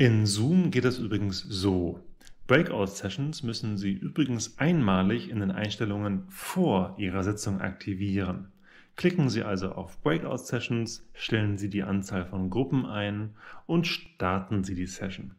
In Zoom geht es übrigens so. Breakout-Sessions müssen Sie übrigens einmalig in den Einstellungen vor Ihrer Sitzung aktivieren. Klicken Sie also auf Breakout-Sessions, stellen Sie die Anzahl von Gruppen ein und starten Sie die Session.